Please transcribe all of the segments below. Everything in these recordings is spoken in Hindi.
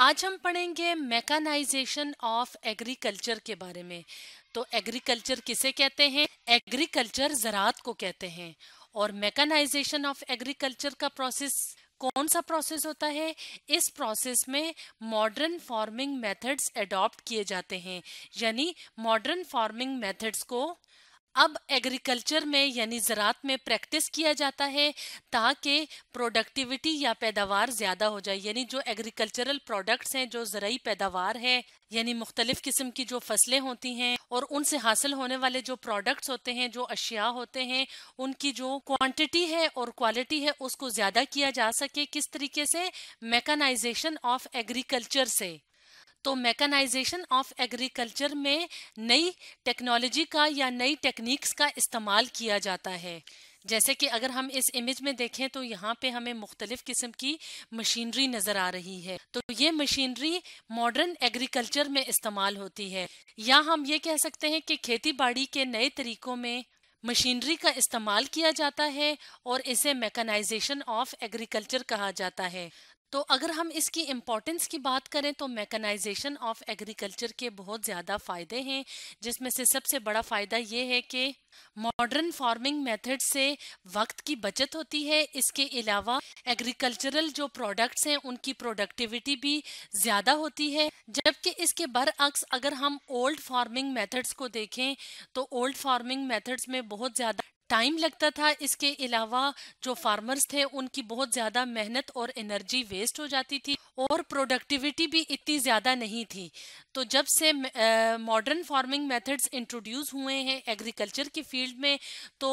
आज हम पढ़ेंगे मैकेनाइजेशन ऑफ एग्रीकल्चर के बारे में तो एग्रीकल्चर किसे कहते हैं एग्रीकल्चर ज़रात को कहते हैं और मैकेनाइजेशन ऑफ एग्रीकल्चर का प्रोसेस कौन सा प्रोसेस होता है इस प्रोसेस में मॉडर्न फार्मिंग मेथड्स एडॉप्ट किए जाते हैं यानी मॉडर्न फार्मिंग मेथड्स को अब एग्रीकल्चर में यानी ज़रात में प्रैक्टिस किया जाता है ताकि प्रोडक्टिविटी या पैदावार ज़्यादा हो जाए यानी जो एग्रीकल्चरल प्रोडक्ट्स हैं जो ज़रूरी पैदावार है यानी मुख्तलिफ किस्म की जो फसलें होती हैं और उनसे हासिल होने वाले जो प्रोडक्ट्स होते हैं जो अशिया होते हैं उनकी जो क्वांटिटी है और क्वालिटी है उसको ज़्यादा किया जा सके किस तरीके से मेकानाइजेशन ऑफ एग्रीकल्चर से तो मैकेनाइजेशन ऑफ एग्रीकल्चर में नई टेक्नोलॉजी का या नई टेक्निक्स का इस्तेमाल किया जाता है जैसे कि अगर हम इस इमेज में देखें तो यहाँ पे हमें मुख्तलिफ किस्म की मशीनरी नज़र आ रही है तो ये मशीनरी मॉडर्न एग्रीकल्चर में इस्तेमाल होती है या हम ये कह सकते हैं कि खेती बाड़ी के नए तरीकों में मशीनरी का इस्तेमाल किया जाता है और इसे मैकेनाइजेशन ऑफ एग्रीकल्चर कहा जाता है तो अगर हम इसकी इम्पोर्टेंस की बात करें तो मैकेनाइजेशन ऑफ एग्रीकल्चर के बहुत ज़्यादा फ़ायदे हैं जिसमें से सबसे बड़ा फ़ायदा ये है कि मॉडर्न फार्मिंग मेथड से वक्त की बचत होती है इसके अलावा एग्रीकल्चरल जो प्रोडक्ट्स हैं उनकी प्रोडक्टिविटी भी ज़्यादा होती है जबकि इसके बरअक्स अगर हम ओल्ड फार्मिंग मेथड्स को देखें तो ओल्ड फार्मिंग मेथड्स में बहुत ज़्यादा टाइम लगता था इसके अलावा जो फार्मर्स थे उनकी बहुत ज़्यादा मेहनत और एनर्जी वेस्ट हो जाती थी और प्रोडक्टिविटी भी इतनी ज़्यादा नहीं थी तो जब से मॉडर्न फार्मिंग मेथड्स इंट्रोड्यूस हुए हैं एग्रीकल्चर की फील्ड में तो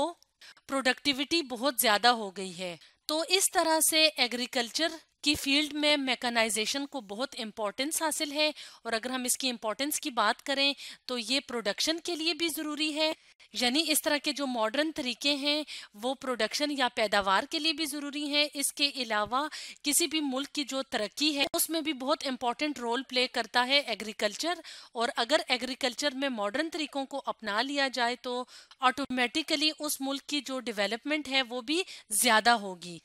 प्रोडक्टिविटी बहुत ज़्यादा हो गई है तो इस तरह से एग्रीकल्चर की फील्ड में मेकनाइजेशन को बहुत इम्पोर्टेंस हासिल है और अगर हम इसकी इम्पोर्टेंस की बात करें तो ये प्रोडक्शन के लिए भी ज़रूरी है यानी इस तरह के जो मॉडर्न तरीके हैं वो प्रोडक्शन या पैदावार के लिए भी ज़रूरी हैं इसके अलावा किसी भी मुल्क की जो तरक्की है उसमें भी बहुत इम्पोर्टेंट रोल प्ले करता है एग्रीकल्चर और अगर एग्रीकल्चर में मॉडर्न तरीकों को अपना लिया जाए तो ऑटोमेटिकली उस मुल्क की जो डेवलपमेंट है वो भी ज़्यादा होगी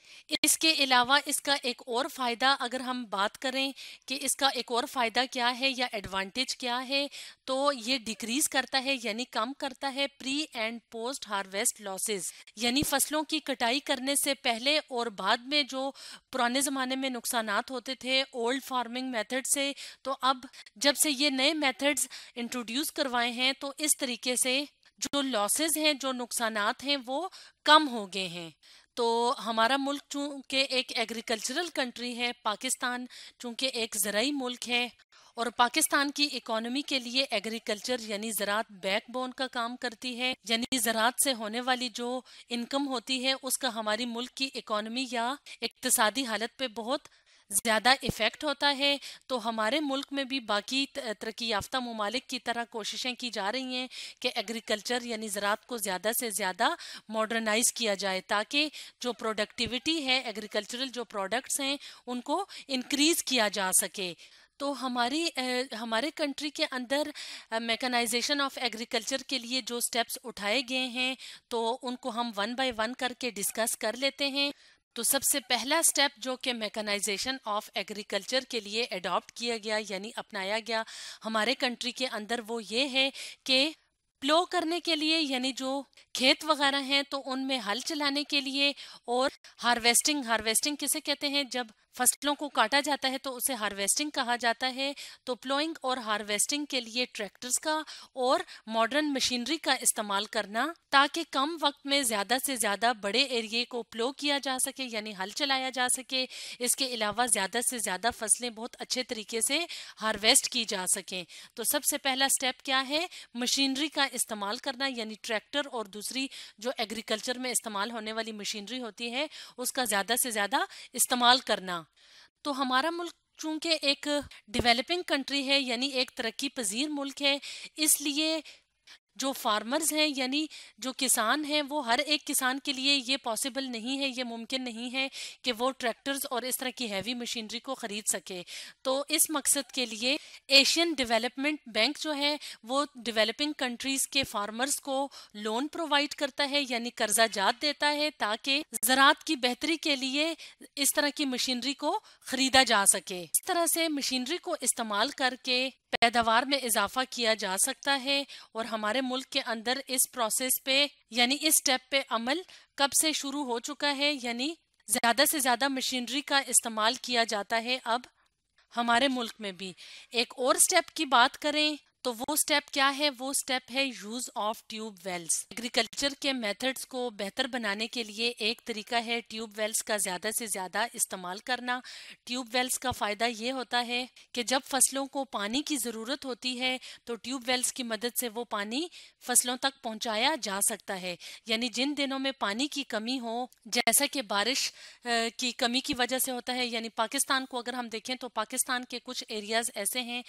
इसके अलावा इसका एक और और फ़ायदा अगर हम बात करें कि इसका एक और फ़ायदा क्या है या एडवांटेज क्या है तो ये डिक्रीज करता है यानी कम करता है pre and post harvest losses यानी फसलों की कटाई करने से पहले और बाद में जो पुराने ज़माने में नुकसान होते थे ओल्ड फार्मिंग मेथड से तो अब जब से ये नए मेथड्स इंट्रोड्यूस करवाए हैं तो इस तरीके से जो लॉसेज हैं जो नुकसान हैं वो कम हो गए हैं तो हमारा मुल्क चूँकि एक एग्रीकल्चरल कंट्री है पाकिस्तान चूँकि एक ज़रूरी मुल्क है और पाकिस्तान की इकोनॉमी के लिए एग्रीकल्चर यानी ज़रात बैकबोन का काम करती है यानी ज़रात से होने वाली जो इनकम होती है उसका हमारी मुल्क की इकोनॉमी या इकतसादी हालत पे बहुत ज़्यादा इफ़ेक्ट होता है तो हमारे मुल्क में भी बाकी तरक्की याफ्ता ममालिक की तरह कोशिशें की जा रही हैं कि एग्रीकल्चर यानी ज़रात को ज़्यादा से ज़्यादा मॉडर्नाइज किया जाए ताकि जो प्रोडक्टिविटी है एग्रीकल्चरल जो प्रोडक्ट्स हैं उनको इनक्रीज़ किया जा सके तो हमारी हमारे कंट्री के अंदर मेकनाइजेशन ऑफ एग्रीकल्चर के लिए जो स्टेप्स उठाए गए हैं तो उनको हम वन बाय वन करके डिस्कस कर लेते हैं तो सबसे पहला स्टेप जो कि मैकेनाइजेशन ऑफ एग्रीकल्चर के लिए अडॉप्ट किया गया यानी अपनाया गया हमारे कंट्री के अंदर वो ये है कि प्लो करने के लिए यानी जो खेत वगैरह हैं तो उनमें हल चलाने के लिए और हार्वेस्टिंग हार्वेस्टिंग किसे कहते हैं जब फसलों को काटा जाता है तो उसे हार्वेस्टिंग कहा जाता है तो प्लोइंग और हार्वेस्टिंग के लिए ट्रैक्टर्स का और मॉडर्न मशीनरी का इस्तेमाल करना ताकि कम वक्त में ज्यादा से ज्यादा बड़े एरिए को प्लो किया जा सके यानी हल चलाया जा सके इसके अलावा ज्यादा से ज्यादा फसलें बहुत अच्छे तरीके से हार्वेस्ट की जा सकें तो सबसे पहला स्टेप क्या है मशीनरी का इस्तेमाल करना यानी ट्रैक्टर और दूसरी जो एग्रीकल्चर में इस्तेमाल होने वाली मशीनरी होती है उसका ज़्यादा से ज़्यादा इस्तेमाल करना तो हमारा मुल्क चूंकि एक डेवलपिंग कंट्री है यानी एक तरक्की पजीर मुल्क है इसलिए जो फार्मर्स हैं यानी जो किसान हैं वो हर एक किसान के लिए ये पॉसिबल नहीं है ये मुमकिन नहीं है कि वो ट्रैक्टर्स और इस तरह की हैवी मशीनरी को ख़रीद सके तो इस मकसद के लिए एशियन डेवलपमेंट बैंक जो है वो डेवलपिंग कंट्रीज़ के फार्मर्स को लोन प्रोवाइड करता है यानी कर्जा जात देता है ताकि ज़रात की बेहतरी के लिए इस तरह की मशीनरी को ख़रीदा जा सके इस तरह से मशीनरी को इस्तेमाल करके पैदावार में इजाफा किया जा सकता है और हमारे मुल्क के अंदर इस प्रोसेस पे यानी इस स्टेप पे अमल कब से शुरू हो चुका है यानी ज्यादा से ज्यादा मशीनरी का इस्तेमाल किया जाता है अब हमारे मुल्क में भी एक और स्टेप की बात करें तो वो स्टेप क्या है वो स्टेप है use of tube wells agriculture के मेथड्स को बेहतर बनाने के लिए एक तरीका है ट्यूब वेल्स का ज्यादा से ज्यादा इस्तेमाल करना ट्यूब वेल्स का फायदा ये होता है कि जब फसलों को पानी की जरूरत होती है तो ट्यूब वेल्स की मदद से वो पानी फसलों तक पहुंचाया जा सकता है यानी जिन दिनों में पानी की कमी हो जैसा कि बारिश की कमी की वजह से होता है यानी पाकिस्तान को अगर हम देखें तो पाकिस्तान के कुछ एरियाज ऐसे हैं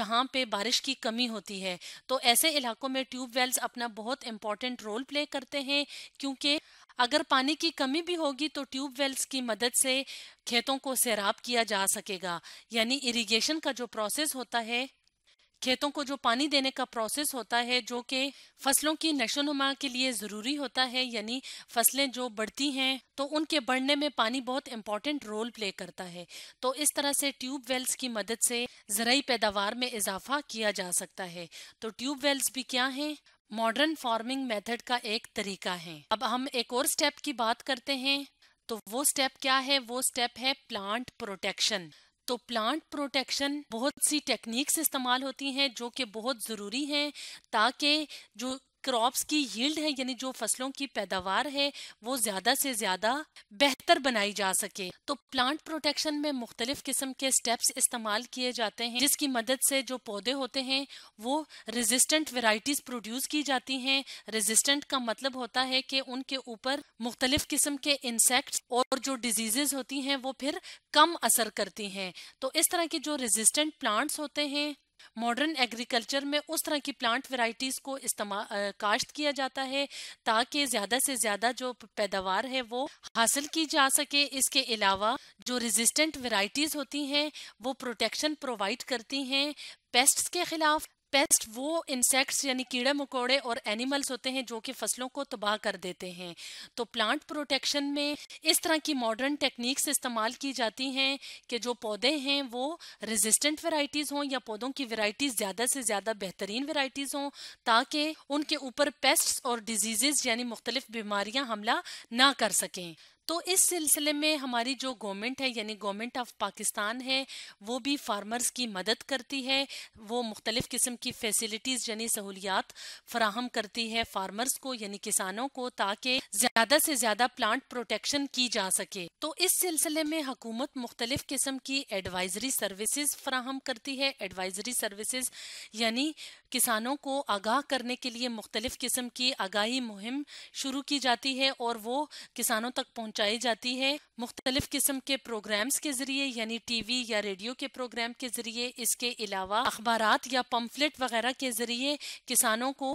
जहाँ पे बारिश की कमी कमी होती है तो ऐसे इलाकों में ट्यूब वेल्स अपना बहुत इम्पोर्टेंट रोल प्ले करते हैं क्योंकि अगर पानी की कमी भी होगी तो ट्यूबवेल्स की मदद से खेतों को सैराब किया जा सकेगा यानी इरिगेशन का जो प्रोसेस होता है खेतों को जो पानी देने का प्रोसेस होता है जो कि फसलों की नशोनुमा के लिए ज़रूरी होता है यानी फसलें जो बढ़ती हैं तो उनके बढ़ने में पानी बहुत इम्पोर्टेंट रोल प्ले करता है तो इस तरह से ट्यूब वेल्स की मदद से ज़रूरी पैदावार में इजाफा किया जा सकता है तो ट्यूब वेल्स भी क्या है मॉडर्न फार्मिंग मेथड का एक तरीका है अब हम एक और स्टेप की बात करते हैं तो वो स्टेप क्या है वो स्टेप है प्लांट प्रोटेक्शन तो प्लांट प्रोटेक्शन बहुत सी टेक्निक्स इस्तेमाल होती हैं जो कि बहुत ज़रूरी हैं ताकि जो क्रॉप्स की यील्ड है यानी जो फसलों की पैदावार है वो ज्यादा से ज्यादा बेहतर बनाई जा सके तो प्लांट प्रोटेक्शन में मुख्तलिफ किस्म के स्टेप्स इस्तेमाल किए जाते हैं जिसकी मदद से जो पौधे होते हैं वो रेजिस्टेंट वेराइटीज प्रोड्यूस की जाती हैं रेजिस्टेंट का मतलब होता है कि उनके ऊपर मुख्तलिफ किस्म के इंसेक्ट्स और जो डिजीजेज होती हैं वो फिर कम असर करती हैं तो इस तरह के जो रेजिस्टेंट प्लांट्स होते हैं मॉडर्न एग्रीकल्चर में उस तरह की प्लांट वैरायटीज को इस्तेमाल काश्त किया जाता है ताकि ज़्यादा से ज़्यादा जो पैदावार है वो हासिल की जा सके इसके अलावा जो रेजिस्टेंट वेराइटीज़ होती हैं वो प्रोटेक्शन प्रोवाइड करती हैं पेस्ट्स के खिलाफ पेस्ट वो इंसेक्ट्स यानी कीड़े मकोड़े और एनिमल्स होते हैं जो कि फसलों को तबाह कर देते हैं तो प्लांट प्रोटेक्शन में इस तरह की मॉडर्न टेक्निक्स इस्तेमाल की जाती हैं कि जो पौधे हैं वो रेजिस्टेंट वेराइटीज़ हों या पौधों की वेराइटीज़ ज़्यादा से ज़्यादा बेहतरीन वेराइटीज़ हों ताकि उनके ऊपर पेस्ट और डिजीज़ यानी मुख्तलिफ बीमारियाँ हमला ना कर सकें तो इस सिलसिले में हमारी जो गवर्नमेंट है यानी गवर्नमेंट ऑफ पाकिस्तान है वो भी फार्मर्स की मदद करती है वो मुख्तलिफ़ किस्म की फैसिलिटीज़ यानी सहूलियात फराहम करती है फार्मर्स को यानी किसानों को ताकि ज़्यादा से ज़्यादा प्लांट प्रोटेक्शन की जा सके तो इस सिलसिले में हुकूमत मुख्तलिफ़ किस्म की एडवाइजरी सर्विसज़ फराहम करती है एडवाइजरी सर्विसज़ यानी किसानों को आगाह करने के लिए मुख्तलिफ़ किस्म की आगाही मुहिम शुरू की जाती है और वो किसानों तक पहुंच पहुंचाई जाती है मुख्तलिफ किस्म के प्रोग्राम्स के जरिए यानी टीवी या रेडियो के प्रोग्राम के जरिए इसके अलावा अखबार या पम्फलेट वगैरह के जरिए किसानों को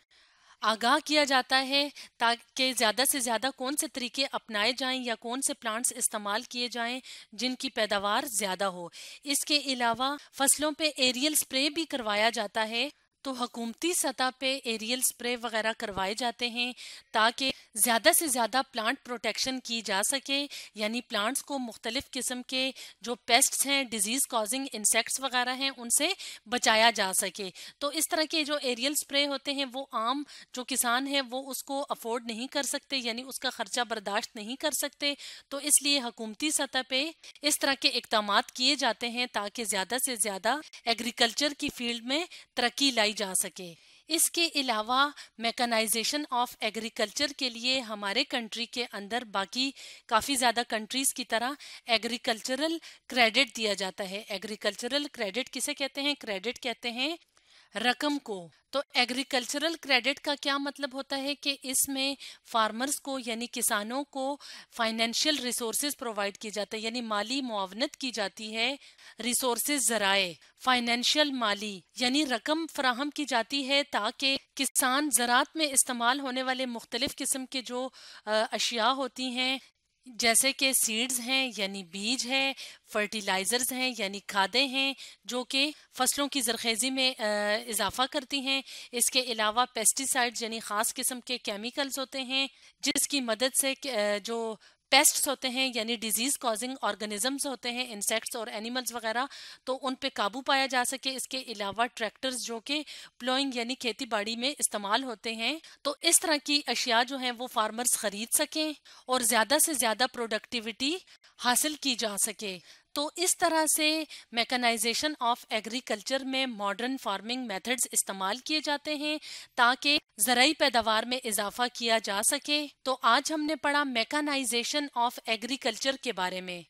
आगाह किया जाता है ताकि ज़्यादा से ज़्यादा कौन से तरीके अपनाए जाएं या कौन से प्लांट्स इस्तेमाल किए जाएं जिनकी पैदावार ज़्यादा हो इसके अलावा फसलों पे एरियल स्प्रे भी करवाया जाता है तो हकूमती सतह पे एरियल स्प्रे वगैरह करवाए जाते हैं ताकि ज़्यादा से ज़्यादा प्लांट प्रोटेक्शन की जा सके यानी प्लांट्स को मुख्तलिफ़ किस्म के जो पेस्ट्स हैं डिजीज़ कॉजिंग इंसेक्ट्स वगैरह हैं उनसे बचाया जा सके तो इस तरह के जो एरियल स्प्रे होते हैं वो आम जो किसान हैं वो उसको अफोर्ड नहीं कर सकते यानी उसका ख़र्चा बर्दाश्त नहीं कर सकते तो इसलिए हकूमती सतह पर इस तरह के इकदाम किए जाते हैं ताकि ज़्यादा से ज़्यादा एग्रीकल्चर की फील्ड में तरक्की लाई उगाई जा सके इसके अलावा मेकनाइजेशन ऑफ एग्रीकल्चर के लिए हमारे कंट्री के अंदर बाकी काफ़ी ज़्यादा कंट्रीज़ की तरह एग्रीकल्चरल क्रेडिट दिया जाता है एग्रीकल्चरल क्रेडिट किसे कहते हैं क्रेडिट कहते हैं रकम को तो एग्रीकल्चरल क्रेडिट का क्या मतलब होता है कि इसमें फार्मर्स को यानी किसानों को फाइनेंशियल रिसोर्सेज प्रोवाइड की जाते हैं यानी माली मुआवनत की जाती है रिसोर्सेज जराए फाइनेंशियल माली यानी रकम फ्राहम की जाती है ताकि किसान ज़रात में इस्तेमाल होने वाले मुख्तलिफ किस्म के जो अशिया होती हैं जैसे कि सीड्स हैं यानी बीज हैं फर्टिलाइज़र्स हैं यानी खादें हैं जो कि फसलों की जरखेज़ी में इजाफा करती हैं इसके अलावा पेस्टिसाइड यानी ख़ास किस्म के केमिकल्स होते हैं जिसकी मदद से जो पेस्ट्स होते हैं यानी डिजीज कॉजिंग ऑर्गेनिजम्स होते हैं इंसेक्ट्स और एनिमल्स वगैरह तो उन पे काबू पाया जा सके इसके अलावा ट्रैक्टर्स जो कि प्लोइंग यानी खेती बाड़ी में इस्तेमाल होते हैं तो इस तरह की अशिया जो हैं वो फार्मर्स खरीद सकें और ज़्यादा से ज़्यादा प्रोडक्टिविटी हासिल की जा सके तो इस तरह से मैकेनाइजेशन ऑफ एग्रीकल्चर में मॉडर्न फार्मिंग मेथड्स इस्तेमाल किए जाते हैं ताकि जरूरी पैदावार में इजाफा किया जा सके तो आज हमने पढ़ा मैकेनाइजेशन ऑफ एग्रीकल्चर के बारे में